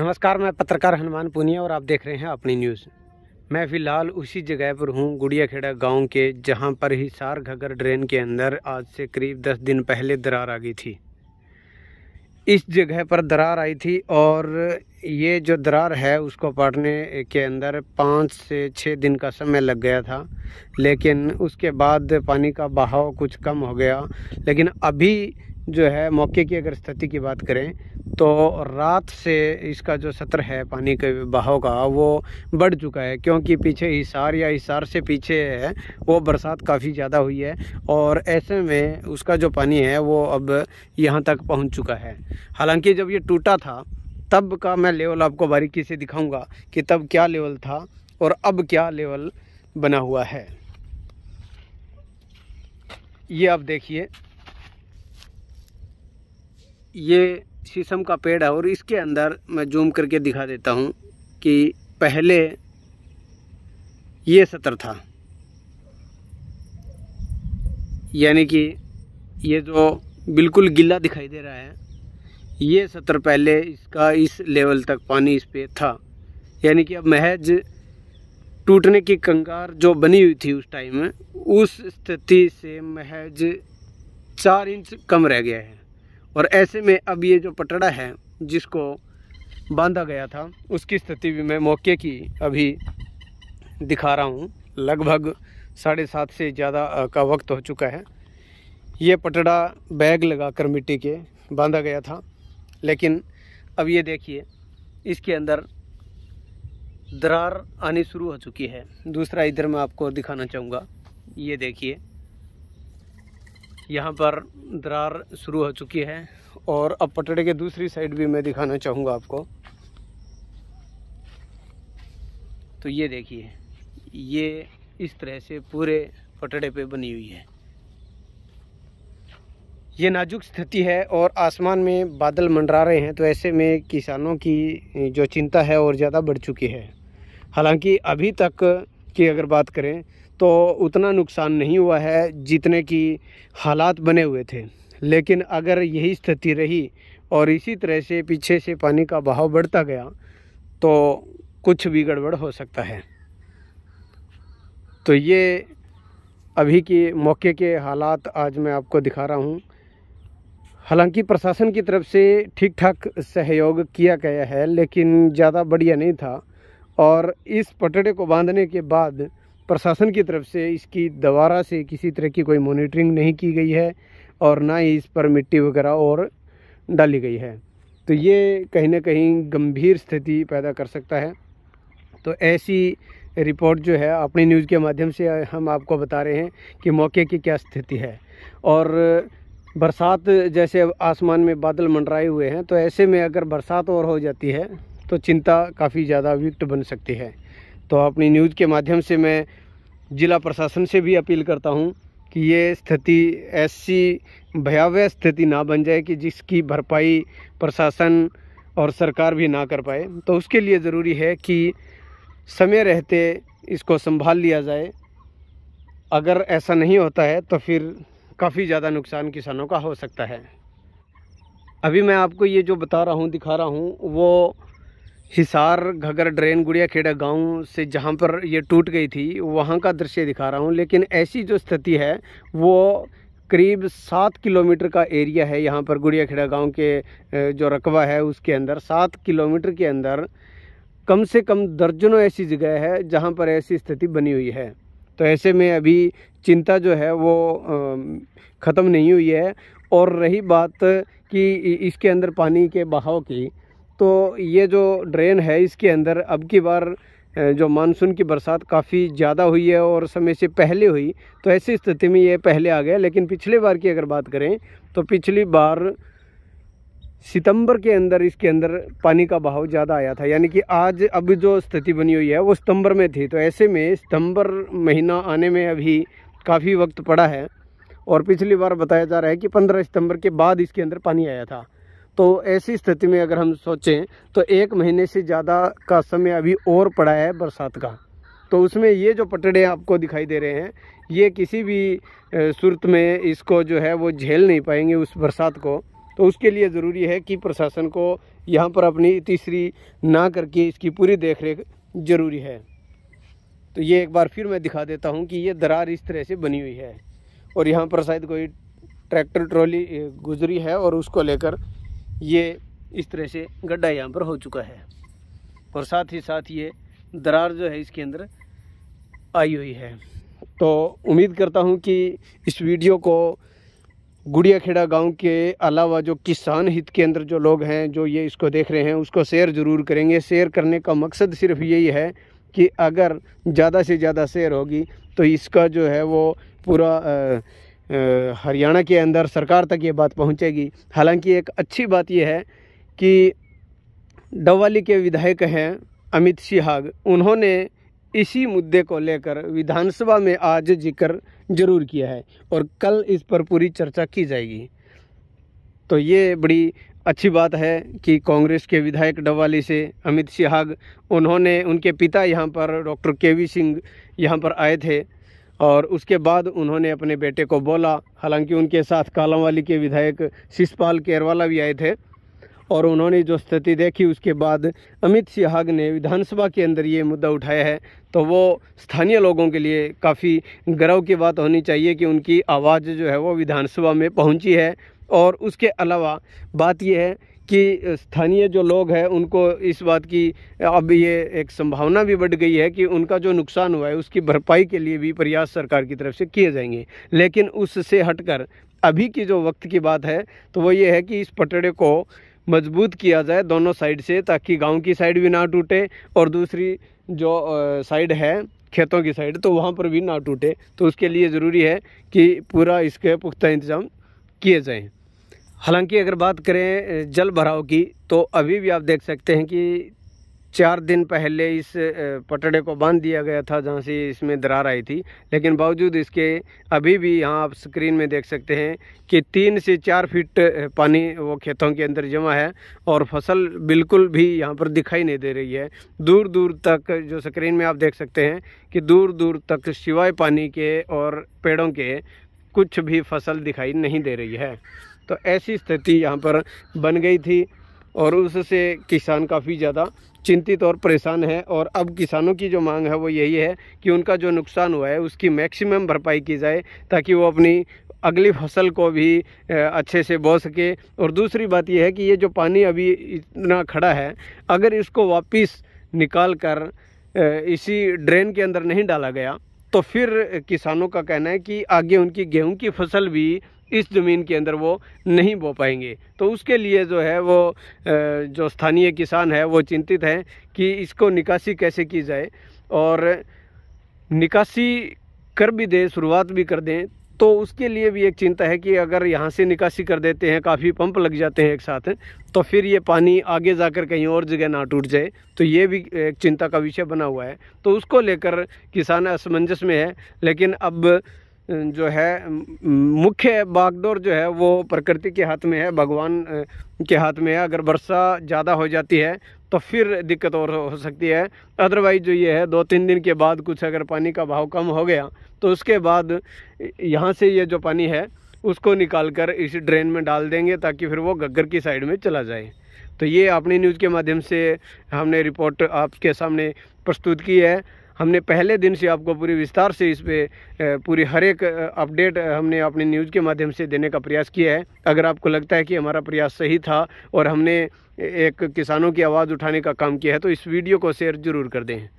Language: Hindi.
नमस्कार मैं पत्रकार हनुमान पुनिया और आप देख रहे हैं अपनी न्यूज़ मैं फ़िलहाल उसी जगह पर हूँ गुड़ियाखेड़ा गांव के जहां पर ही सार घगर ड्रेन के अंदर आज से करीब दस दिन पहले दरार आ गई थी इस जगह पर दरार आई थी और ये जो दरार है उसको पाटने के अंदर पाँच से छः दिन का समय लग गया था लेकिन उसके बाद पानी का बहाव कुछ कम हो गया लेकिन अभी जो है मौके की अगर स्थिति की बात करें तो रात से इसका जो सत्र है पानी के बहाव का वो बढ़ चुका है क्योंकि पीछे हिसार या हिसार से पीछे है वो बरसात काफ़ी ज़्यादा हुई है और ऐसे में उसका जो पानी है वो अब यहाँ तक पहुँच चुका है हालांकि जब ये टूटा था तब का मैं लेवल आपको बारीकी से दिखाऊंगा कि तब क्या लेवल था और अब क्या लेवल बना हुआ है ये आप देखिए ये शीशम का पेड़ है और इसके अंदर मैं जूम करके दिखा देता हूँ कि पहले ये सतर था यानी कि ये जो बिल्कुल गिला दिखाई दे रहा है ये सतर पहले इसका इस लेवल तक पानी इस पे था यानी कि अब महज टूटने की कंगार जो बनी हुई थी उस टाइम में उस स्थिति से महज चार इंच कम रह गया है और ऐसे में अब ये जो पटड़ा है जिसको बांधा गया था उसकी स्थिति भी मैं मौके की अभी दिखा रहा हूँ लगभग साढ़े सात से ज़्यादा का वक्त हो चुका है ये पटड़ा बैग लगाकर मिट्टी के बांधा गया था लेकिन अब ये देखिए इसके अंदर दरार आनी शुरू हो चुकी है दूसरा इधर मैं आपको दिखाना चाहूँगा ये देखिए यहाँ पर दरार शुरू हो चुकी है और अब पटड़े के दूसरी साइड भी मैं दिखाना चाहूँगा आपको तो ये देखिए ये इस तरह से पूरे पटड़े पे बनी हुई है ये नाजुक स्थिति है और आसमान में बादल मंडरा रहे हैं तो ऐसे में किसानों की जो चिंता है और ज़्यादा बढ़ चुकी है हालांकि अभी तक की अगर बात करें तो उतना नुकसान नहीं हुआ है जितने की हालात बने हुए थे लेकिन अगर यही स्थिति रही और इसी तरह से पीछे से पानी का बहाव बढ़ता गया तो कुछ भी गड़बड़ हो सकता है तो ये अभी के मौके के हालात आज मैं आपको दिखा रहा हूँ हालांकि प्रशासन की तरफ से ठीक ठाक सहयोग किया गया है लेकिन ज़्यादा बढ़िया नहीं था और इस पटड़े को बांधने के बाद प्रशासन की तरफ से इसकी दोबारा से किसी तरह की कोई मॉनिटरिंग नहीं की गई है और ना ही इस पर मिट्टी वगैरह और डाली गई है तो ये कहीं ना कहीं गंभीर स्थिति पैदा कर सकता है तो ऐसी रिपोर्ट जो है अपनी न्यूज़ के माध्यम से हम आपको बता रहे हैं कि मौके की क्या स्थिति है और बरसात जैसे आसमान में बादल मंडराए हुए हैं तो ऐसे में अगर बरसात और हो जाती है तो चिंता काफ़ी ज़्यादा व्यक्त बन सकती है तो अपनी न्यूज़ के माध्यम से मैं ज़िला प्रशासन से भी अपील करता हूँ कि ये स्थिति ऐसी भयावह स्थिति ना बन जाए कि जिसकी भरपाई प्रशासन और सरकार भी ना कर पाए तो उसके लिए ज़रूरी है कि समय रहते इसको संभाल लिया जाए अगर ऐसा नहीं होता है तो फिर काफ़ी ज़्यादा नुकसान किसानों का हो सकता है अभी मैं आपको ये जो बता रहा हूँ दिखा रहा हूँ वो हिसार घगर ड्रेन गुड़िया खेड़ा गाँव से जहाँ पर ये टूट गई थी वहाँ का दृश्य दिखा रहा हूँ लेकिन ऐसी जो स्थिति है वो करीब सात किलोमीटर का एरिया है यहाँ पर गुड़िया खेड़ा गाँव के जो रकबा है उसके अंदर सात किलोमीटर के अंदर कम से कम दर्जनों ऐसी जगह है जहाँ पर ऐसी स्थिति बनी हुई है तो ऐसे में अभी चिंता जो है वो ख़त्म नहीं हुई है और रही बात कि इसके अंदर पानी के बहाव की तो ये जो ड्रेन है इसके अंदर अब की बार जो मानसून की बरसात काफ़ी ज़्यादा हुई है और समय से पहले हुई तो ऐसी स्थिति में ये पहले आ गया लेकिन पिछले बार की अगर बात करें तो पिछली बार सितंबर के अंदर इसके अंदर पानी का बहाव ज़्यादा आया था यानी कि आज अब जो स्थिति बनी हुई है वो सितंबर में थी तो ऐसे में सितंबर महीना आने में अभी काफ़ी वक्त पड़ा है और पिछली बार बताया जा रहा है कि 15 सितंबर के बाद इसके अंदर पानी आया था तो ऐसी स्थिति में अगर हम सोचें तो एक महीने से ज़्यादा का समय अभी और पड़ा है बरसात का तो उसमें ये जो पटड़े आपको दिखाई दे रहे हैं ये किसी भी सूरत में इसको जो है वो झेल नहीं पाएंगे उस बरसात को तो उसके लिए ज़रूरी है कि प्रशासन को यहाँ पर अपनी तीसरी ना करके इसकी पूरी देख रेख ज़रूरी है तो ये एक बार फिर मैं दिखा देता हूँ कि ये दरार इस तरह से बनी हुई है और यहाँ पर शायद कोई ट्रैक्टर ट्रॉली गुजरी है और उसको लेकर ये इस तरह से गड्ढा यहाँ पर हो चुका है और साथ ही साथ ये दरार जो है इसके अंदर आई हुई है तो उम्मीद करता हूँ कि इस वीडियो को गुड़ियाखेड़ा गांव के अलावा जो किसान हित के अंदर जो लोग हैं जो ये इसको देख रहे हैं उसको शेयर ज़रूर करेंगे शेयर करने का मकसद सिर्फ यही है कि अगर ज़्यादा से ज़्यादा शेयर होगी तो इसका जो है वो पूरा आ, हरियाणा के अंदर सरकार तक ये बात पहुंचेगी हालांकि एक अच्छी बात यह है कि डवाली के विधायक हैं अमित सिहाग उन्होंने इसी मुद्दे को लेकर विधानसभा में आज जिक्र जरूर किया है और कल इस पर पूरी चर्चा की जाएगी तो ये बड़ी अच्छी बात है कि कांग्रेस के विधायक डवाली से अमित सिहाग उन्होंने उनके पिता यहाँ पर डॉक्टर के वी सिंह यहाँ पर आए थे और उसके बाद उन्होंने अपने बेटे को बोला हालांकि उनके साथ कालांवाली के विधायक शिषपाल केरवाला भी आए थे और उन्होंने जो स्थिति देखी उसके बाद अमित सिहाग ने विधानसभा के अंदर ये मुद्दा उठाया है तो वो स्थानीय लोगों के लिए काफ़ी गर्व की बात होनी चाहिए कि उनकी आवाज़ जो है वो विधानसभा में पहुंची है और उसके अलावा बात यह है कि स्थानीय जो लोग हैं उनको इस बात की अब ये एक संभावना भी बढ़ गई है कि उनका जो नुकसान हुआ है उसकी भरपाई के लिए भी प्रयास सरकार की तरफ से किए जाएंगे लेकिन उससे हटकर अभी की जो वक्त की बात है तो वो ये है कि इस पटड़े को मजबूत किया जाए दोनों साइड से ताकि गांव की साइड भी ना टूटे और दूसरी जो साइड है खेतों की साइड तो वहाँ पर भी ना टूटे तो उसके लिए ज़रूरी है कि पूरा इसके पुख्ता इंतज़ाम किए जाएँ हालांकि अगर बात करें जल भराव की तो अभी भी आप देख सकते हैं कि चार दिन पहले इस पटड़े को बांध दिया गया था जहाँ से इसमें दरार आई थी लेकिन बावजूद इसके अभी भी यहाँ आप स्क्रीन में देख सकते हैं कि तीन से चार फीट पानी वो खेतों के अंदर जमा है और फसल बिल्कुल भी यहाँ पर दिखाई नहीं दे रही है दूर दूर तक जो स्क्रीन में आप देख सकते हैं कि दूर दूर तक सिवाय पानी के और पेड़ों के कुछ भी फसल दिखाई नहीं दे रही है तो ऐसी स्थिति यहाँ पर बन गई थी और उससे किसान काफ़ी ज़्यादा चिंतित और परेशान है और अब किसानों की जो मांग है वो यही है कि उनका जो नुकसान हुआ है उसकी मैक्सिमम भरपाई की जाए ताकि वो अपनी अगली फसल को भी अच्छे से बो सके और दूसरी बात यह है कि ये जो पानी अभी इतना खड़ा है अगर इसको वापस निकाल कर इसी ड्रेन के अंदर नहीं डाला गया तो फिर किसानों का कहना है कि आगे उनकी गेहूं की फसल भी इस ज़मीन के अंदर वो नहीं बो पाएंगे तो उसके लिए जो है वो जो स्थानीय किसान है वो चिंतित हैं कि इसको निकासी कैसे की जाए और निकासी कर भी दें शुरुआत भी कर दें तो उसके लिए भी एक चिंता है कि अगर यहाँ से निकासी कर देते हैं काफ़ी पंप लग जाते हैं एक साथ तो फिर ये पानी आगे जाकर कहीं और जगह ना टूट जाए तो ये भी एक चिंता का विषय बना हुआ है तो उसको लेकर किसान असमंजस में है लेकिन अब जो है मुख्य बागडोर जो है वो प्रकृति के हाथ में है भगवान के हाथ में है अगर वर्षा ज़्यादा हो जाती है तो फिर दिक्कत और हो सकती है अदरवाइज जो ये है दो तीन दिन के बाद कुछ अगर पानी का भाव कम हो गया तो उसके बाद यहाँ से ये जो पानी है उसको निकाल कर इस ड्रेन में डाल देंगे ताकि फिर वो गग्गर की साइड में चला जाए तो ये अपनी न्यूज़ के माध्यम से हमने रिपोर्ट आपके सामने प्रस्तुत की है हमने पहले दिन से आपको पूरी विस्तार से इस पर पूरी हर एक अपडेट हमने अपने न्यूज़ के माध्यम से देने का प्रयास किया है अगर आपको लगता है कि हमारा प्रयास सही था और हमने एक किसानों की आवाज़ उठाने का काम किया है तो इस वीडियो को शेयर ज़रूर कर दें